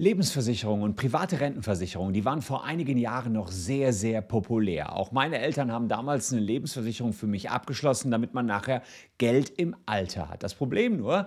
Lebensversicherungen und private Rentenversicherungen, die waren vor einigen Jahren noch sehr, sehr populär. Auch meine Eltern haben damals eine Lebensversicherung für mich abgeschlossen, damit man nachher Geld im Alter hat. Das Problem nur,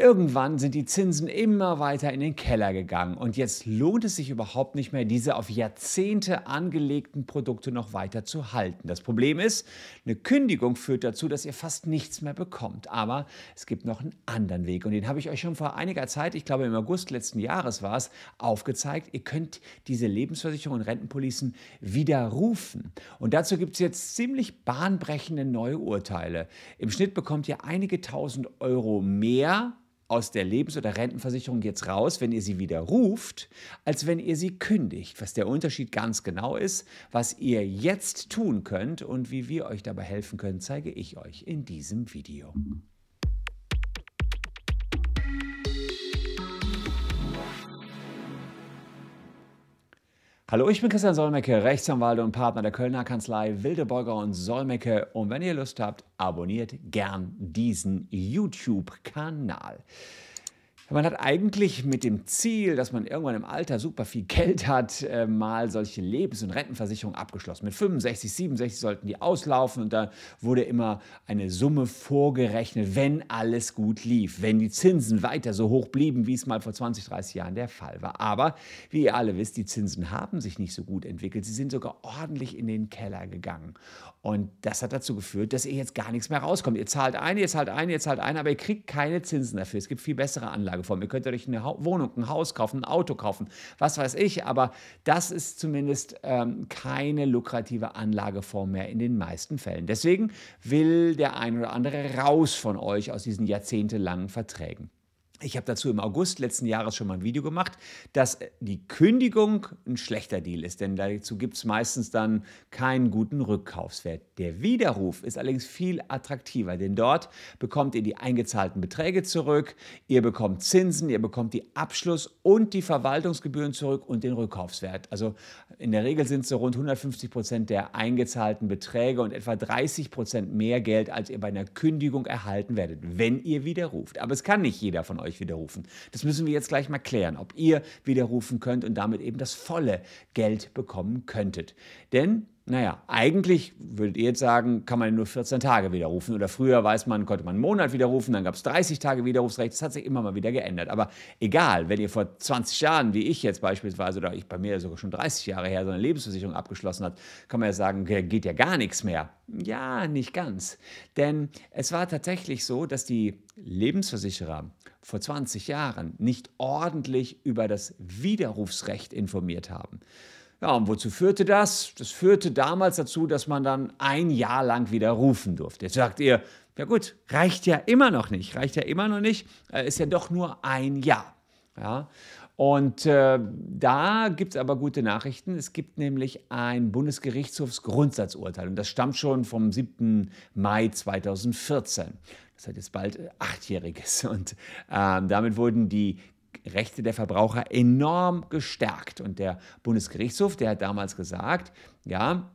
Irgendwann sind die Zinsen immer weiter in den Keller gegangen und jetzt lohnt es sich überhaupt nicht mehr, diese auf Jahrzehnte angelegten Produkte noch weiter zu halten. Das Problem ist, eine Kündigung führt dazu, dass ihr fast nichts mehr bekommt. Aber es gibt noch einen anderen Weg und den habe ich euch schon vor einiger Zeit, ich glaube im August letzten Jahres war es, aufgezeigt. Ihr könnt diese Lebensversicherung und Rentenpolicen widerrufen. Und dazu gibt es jetzt ziemlich bahnbrechende neue Urteile. Im Schnitt bekommt ihr einige tausend Euro mehr aus der Lebens- oder Rentenversicherung jetzt raus, wenn ihr sie widerruft, als wenn ihr sie kündigt. Was der Unterschied ganz genau ist, was ihr jetzt tun könnt und wie wir euch dabei helfen können, zeige ich euch in diesem Video. Hallo, ich bin Christian Solmecke, Rechtsanwalt und Partner der Kölner Kanzlei Wildeborger und Solmecke. Und wenn ihr Lust habt, abonniert gern diesen YouTube-Kanal. Man hat eigentlich mit dem Ziel, dass man irgendwann im Alter super viel Geld hat, äh, mal solche Lebens- und Rentenversicherungen abgeschlossen. Mit 65, 67 sollten die auslaufen und da wurde immer eine Summe vorgerechnet, wenn alles gut lief, wenn die Zinsen weiter so hoch blieben, wie es mal vor 20, 30 Jahren der Fall war. Aber wie ihr alle wisst, die Zinsen haben sich nicht so gut entwickelt. Sie sind sogar ordentlich in den Keller gegangen. Und das hat dazu geführt, dass ihr jetzt gar nichts mehr rauskommt. Ihr zahlt ein, ihr zahlt ein, ihr zahlt ein, aber ihr kriegt keine Zinsen dafür. Es gibt viel bessere Anlagen. Anlageform. Ihr könnt euch eine Wohnung, ein Haus kaufen, ein Auto kaufen, was weiß ich. Aber das ist zumindest ähm, keine lukrative Anlageform mehr in den meisten Fällen. Deswegen will der ein oder andere raus von euch aus diesen jahrzehntelangen Verträgen. Ich habe dazu im August letzten Jahres schon mal ein Video gemacht, dass äh, die Kündigung ein schlechter Deal ist, denn dazu gibt es meistens dann keinen guten Rückkaufswert. Der Widerruf ist allerdings viel attraktiver, denn dort bekommt ihr die eingezahlten Beträge zurück, ihr bekommt Zinsen, ihr bekommt die Abschluss- und die Verwaltungsgebühren zurück und den Rückkaufswert. Also in der Regel sind es so rund 150 Prozent der eingezahlten Beträge und etwa 30 Prozent mehr Geld, als ihr bei einer Kündigung erhalten werdet, wenn ihr widerruft. Aber es kann nicht jeder von euch euch widerrufen. Das müssen wir jetzt gleich mal klären, ob ihr widerrufen könnt und damit eben das volle Geld bekommen könntet. Denn naja, eigentlich würdet ihr jetzt sagen, kann man nur 14 Tage widerrufen. Oder früher weiß man, konnte man einen Monat widerrufen, dann gab es 30 Tage Widerrufsrecht. Das hat sich immer mal wieder geändert. Aber egal, wenn ihr vor 20 Jahren, wie ich jetzt beispielsweise, oder ich bei mir sogar schon 30 Jahre her, so eine Lebensversicherung abgeschlossen hat, kann man ja sagen, geht ja gar nichts mehr. Ja, nicht ganz. Denn es war tatsächlich so, dass die Lebensversicherer vor 20 Jahren nicht ordentlich über das Widerrufsrecht informiert haben. Ja, und wozu führte das? Das führte damals dazu, dass man dann ein Jahr lang wieder rufen durfte. Jetzt sagt ihr, ja gut, reicht ja immer noch nicht, reicht ja immer noch nicht, äh, ist ja doch nur ein Jahr. Ja? Und äh, da gibt es aber gute Nachrichten. Es gibt nämlich ein Bundesgerichtshofsgrundsatzurteil und das stammt schon vom 7. Mai 2014. Das hat jetzt bald äh, achtjähriges und äh, damit wurden die Rechte der Verbraucher enorm gestärkt. Und der Bundesgerichtshof, der hat damals gesagt, ja,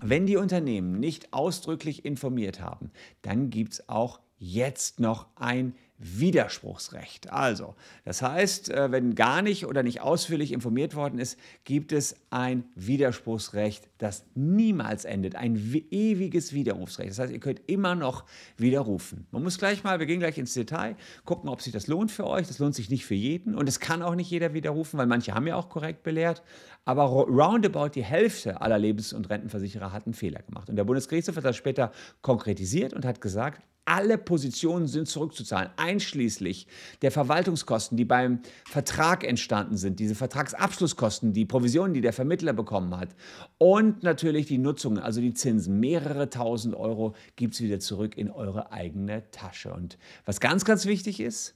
wenn die Unternehmen nicht ausdrücklich informiert haben, dann gibt es auch jetzt noch ein Widerspruchsrecht. Also, das heißt, äh, wenn gar nicht oder nicht ausführlich informiert worden ist, gibt es ein Widerspruchsrecht, das niemals endet. Ein ewiges Widerrufsrecht. Das heißt, ihr könnt immer noch widerrufen. Man muss gleich mal, wir gehen gleich ins Detail, gucken, ob sich das lohnt für euch. Das lohnt sich nicht für jeden und es kann auch nicht jeder widerrufen, weil manche haben ja auch korrekt belehrt. Aber roundabout die Hälfte aller Lebens- und Rentenversicherer hat einen Fehler gemacht. Und der Bundesgerichtshof hat das später konkretisiert und hat gesagt, alle Positionen sind zurückzuzahlen, einschließlich der Verwaltungskosten, die beim Vertrag entstanden sind, diese Vertragsabschlusskosten, die Provisionen, die der Vermittler bekommen hat und natürlich die Nutzungen, also die Zinsen. Mehrere tausend Euro gibt es wieder zurück in eure eigene Tasche. Und was ganz, ganz wichtig ist,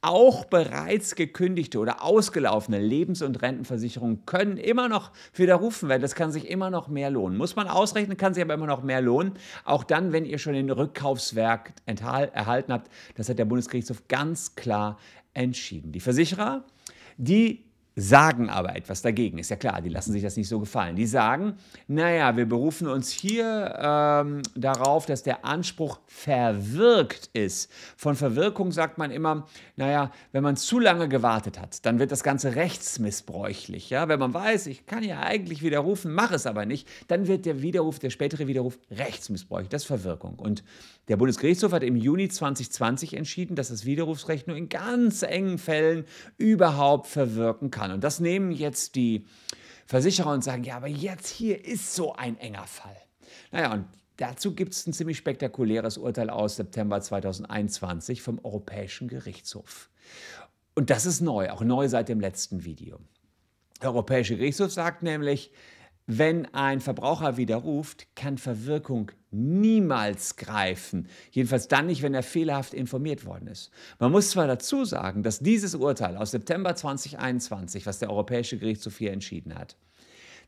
auch bereits gekündigte oder ausgelaufene Lebens- und Rentenversicherungen können immer noch widerrufen werden. Das kann sich immer noch mehr lohnen. Muss man ausrechnen, kann sich aber immer noch mehr lohnen. Auch dann, wenn ihr schon den Rückkaufswerk erhalten habt. Das hat der Bundesgerichtshof ganz klar entschieden. Die Versicherer, die sagen aber etwas dagegen. Ist ja klar, die lassen sich das nicht so gefallen. Die sagen, naja, wir berufen uns hier ähm, darauf, dass der Anspruch verwirkt ist. Von Verwirkung sagt man immer, naja, wenn man zu lange gewartet hat, dann wird das Ganze rechtsmissbräuchlich. Ja? Wenn man weiß, ich kann ja eigentlich widerrufen, mache es aber nicht, dann wird der Widerruf, der spätere Widerruf rechtsmissbräuchlich. Das ist Verwirkung. Und der Bundesgerichtshof hat im Juni 2020 entschieden, dass das Widerrufsrecht nur in ganz engen Fällen überhaupt verwirken kann an. Und das nehmen jetzt die Versicherer und sagen, ja, aber jetzt hier ist so ein enger Fall. Naja, und dazu gibt es ein ziemlich spektakuläres Urteil aus September 2021 vom Europäischen Gerichtshof. Und das ist neu, auch neu seit dem letzten Video. Der Europäische Gerichtshof sagt nämlich, wenn ein Verbraucher widerruft, kann Verwirkung niemals greifen. Jedenfalls dann nicht, wenn er fehlerhaft informiert worden ist. Man muss zwar dazu sagen, dass dieses Urteil aus September 2021, was der Europäische Gerichtshof hier entschieden hat,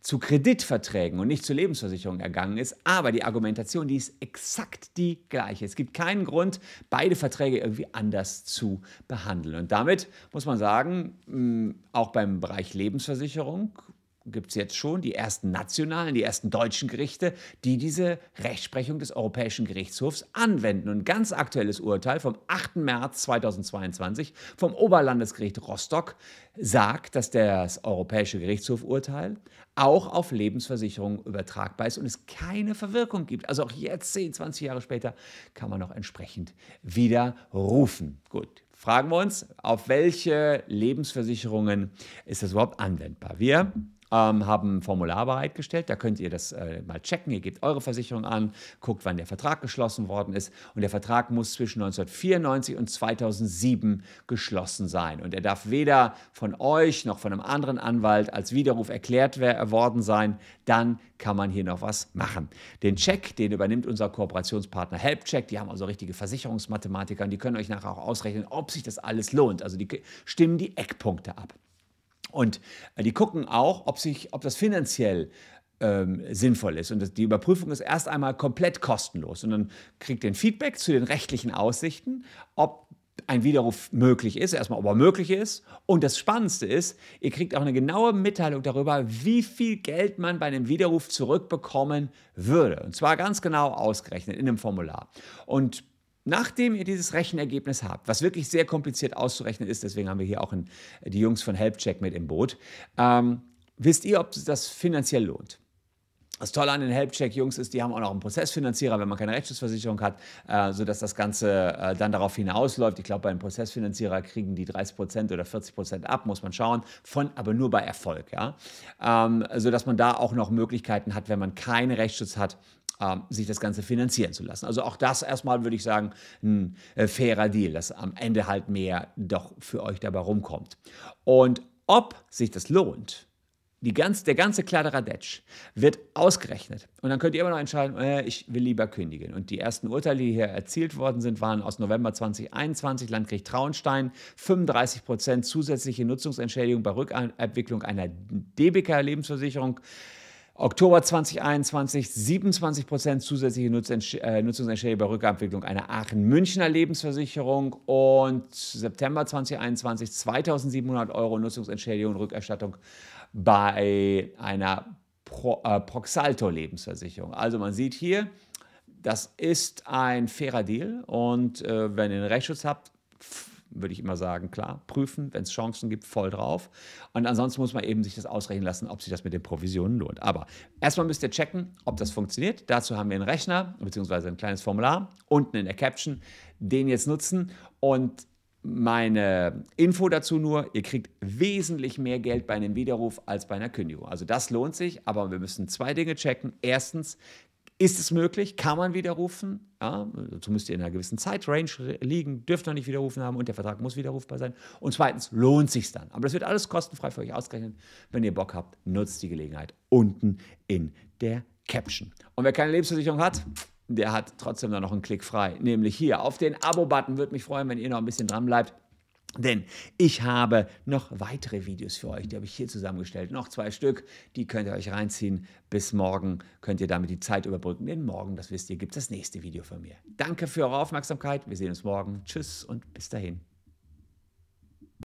zu Kreditverträgen und nicht zu Lebensversicherungen ergangen ist, aber die Argumentation, die ist exakt die gleiche. Es gibt keinen Grund, beide Verträge irgendwie anders zu behandeln. Und damit muss man sagen, auch beim Bereich Lebensversicherung gibt es jetzt schon die ersten nationalen, die ersten deutschen Gerichte, die diese Rechtsprechung des Europäischen Gerichtshofs anwenden. Und ein ganz aktuelles Urteil vom 8. März 2022 vom Oberlandesgericht Rostock sagt, dass das Europäische Gerichtshofurteil auch auf Lebensversicherungen übertragbar ist und es keine Verwirkung gibt. Also auch jetzt, 10, 20 Jahre später, kann man noch entsprechend widerrufen. Gut, fragen wir uns, auf welche Lebensversicherungen ist das überhaupt anwendbar? Wir ähm, haben ein Formular bereitgestellt. Da könnt ihr das äh, mal checken. Ihr gebt eure Versicherung an, guckt, wann der Vertrag geschlossen worden ist. Und der Vertrag muss zwischen 1994 und 2007 geschlossen sein. Und er darf weder von euch noch von einem anderen Anwalt als Widerruf erklärt worden sein. Dann kann man hier noch was machen. Den Check, den übernimmt unser Kooperationspartner HelpCheck. Die haben also richtige Versicherungsmathematiker und die können euch nachher auch ausrechnen, ob sich das alles lohnt. Also die stimmen die Eckpunkte ab. Und äh, die gucken auch, ob, sich, ob das finanziell ähm, sinnvoll ist. Und die Überprüfung ist erst einmal komplett kostenlos. Und dann kriegt ihr ein Feedback zu den rechtlichen Aussichten, ob ein Widerruf möglich ist, erstmal ob er möglich ist. Und das Spannendste ist, ihr kriegt auch eine genaue Mitteilung darüber, wie viel Geld man bei einem Widerruf zurückbekommen würde. Und zwar ganz genau ausgerechnet in einem Formular. Und Nachdem ihr dieses Rechenergebnis habt, was wirklich sehr kompliziert auszurechnen ist, deswegen haben wir hier auch einen, die Jungs von HelpCheck mit im Boot, ähm, wisst ihr, ob das finanziell lohnt. Das Tolle an den Helpcheck-Jungs ist, die haben auch noch einen Prozessfinanzierer, wenn man keine Rechtsschutzversicherung hat, äh, sodass das Ganze äh, dann darauf hinausläuft. Ich glaube, bei einem Prozessfinanzierer kriegen die 30% oder 40% ab, muss man schauen, von, aber nur bei Erfolg. Ja? Ähm, sodass man da auch noch Möglichkeiten hat, wenn man keinen Rechtsschutz hat, ähm, sich das Ganze finanzieren zu lassen. Also auch das erstmal würde ich sagen, ein äh, fairer Deal, dass am Ende halt mehr doch für euch dabei rumkommt. Und ob sich das lohnt, Ganz, der ganze Kladderadetsch wird ausgerechnet. Und dann könnt ihr immer noch entscheiden, äh, ich will lieber kündigen. Und die ersten Urteile, die hier erzielt worden sind, waren aus November 2021, Landgericht Traunstein, 35% Prozent zusätzliche Nutzungsentschädigung bei Rückabwicklung einer DBK-Lebensversicherung. Oktober 2021 27 Prozent zusätzliche äh, Nutzungsentschädigung bei Rückabwicklung einer Aachen-Münchner Lebensversicherung und September 2021 2700 Euro Nutzungsentschädigung und Rückerstattung bei einer Pro, äh, Proxalto-Lebensversicherung. Also man sieht hier, das ist ein fairer Deal und äh, wenn ihr einen Rechtsschutz habt, würde ich immer sagen, klar, prüfen, wenn es Chancen gibt, voll drauf. Und ansonsten muss man eben sich das ausrechnen lassen, ob sich das mit den Provisionen lohnt. Aber erstmal müsst ihr checken, ob das funktioniert. Dazu haben wir einen Rechner beziehungsweise ein kleines Formular unten in der Caption, den jetzt nutzen und meine Info dazu nur, ihr kriegt wesentlich mehr Geld bei einem Widerruf als bei einer Kündigung. Also das lohnt sich, aber wir müssen zwei Dinge checken. Erstens, ist es möglich? Kann man widerrufen? Ja, dazu müsst ihr in einer gewissen Zeitrange liegen, dürft noch nicht widerrufen haben und der Vertrag muss widerrufbar sein. Und zweitens lohnt sich dann. Aber das wird alles kostenfrei für euch ausgerechnet. Wenn ihr Bock habt, nutzt die Gelegenheit unten in der Caption. Und wer keine Lebensversicherung hat, der hat trotzdem dann noch einen Klick frei, nämlich hier auf den Abo-Button. Würde mich freuen, wenn ihr noch ein bisschen dran bleibt. Denn ich habe noch weitere Videos für euch, die habe ich hier zusammengestellt. Noch zwei Stück, die könnt ihr euch reinziehen. Bis morgen könnt ihr damit die Zeit überbrücken. Denn morgen, das wisst ihr, gibt es das nächste Video von mir. Danke für eure Aufmerksamkeit. Wir sehen uns morgen. Tschüss und bis dahin.